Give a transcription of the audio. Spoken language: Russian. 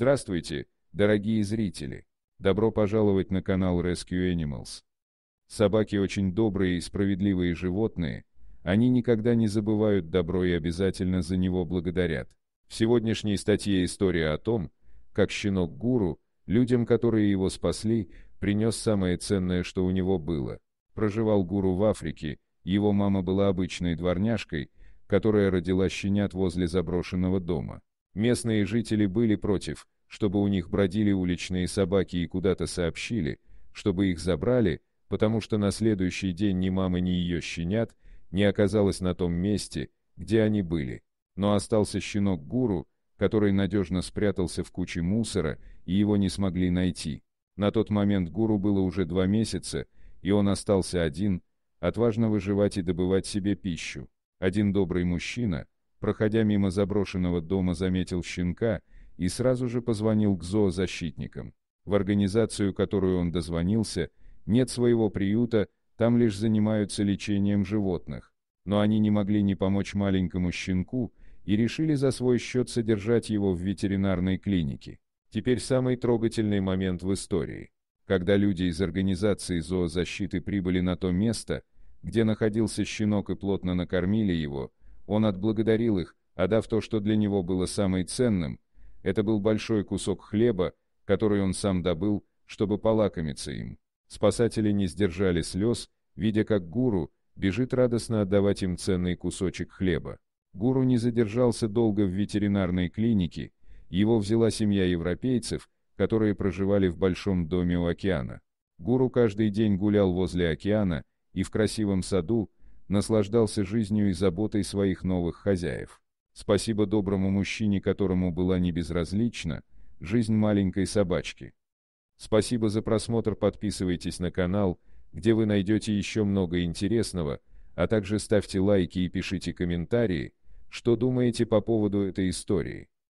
Здравствуйте, дорогие зрители! Добро пожаловать на канал Rescue Animals. Собаки очень добрые и справедливые животные, они никогда не забывают добро и обязательно за него благодарят. В сегодняшней статье история о том, как щенок-гуру, людям, которые его спасли, принес самое ценное, что у него было. Проживал гуру в Африке, его мама была обычной дворняжкой, которая родила щенят возле заброшенного дома. Местные жители были против, чтобы у них бродили уличные собаки и куда-то сообщили, чтобы их забрали, потому что на следующий день ни мамы, ни ее щенят не оказалось на том месте, где они были. Но остался щенок-гуру, который надежно спрятался в куче мусора, и его не смогли найти. На тот момент гуру было уже два месяца, и он остался один, отважно выживать и добывать себе пищу. Один добрый мужчина, проходя мимо заброшенного дома, заметил щенка — и сразу же позвонил к зоозащитникам. В организацию, которую он дозвонился, нет своего приюта, там лишь занимаются лечением животных. Но они не могли не помочь маленькому щенку и решили за свой счет содержать его в ветеринарной клинике. Теперь самый трогательный момент в истории. Когда люди из организации зоозащиты прибыли на то место, где находился щенок и плотно накормили его, он отблагодарил их, отдав то, что для него было самым ценным, это был большой кусок хлеба, который он сам добыл, чтобы полакомиться им. Спасатели не сдержали слез, видя, как гуру бежит радостно отдавать им ценный кусочек хлеба. Гуру не задержался долго в ветеринарной клинике, его взяла семья европейцев, которые проживали в большом доме у океана. Гуру каждый день гулял возле океана и в красивом саду наслаждался жизнью и заботой своих новых хозяев. Спасибо доброму мужчине, которому была не безразлична жизнь маленькой собачки. Спасибо за просмотр, подписывайтесь на канал, где вы найдете еще много интересного, а также ставьте лайки и пишите комментарии, что думаете по поводу этой истории.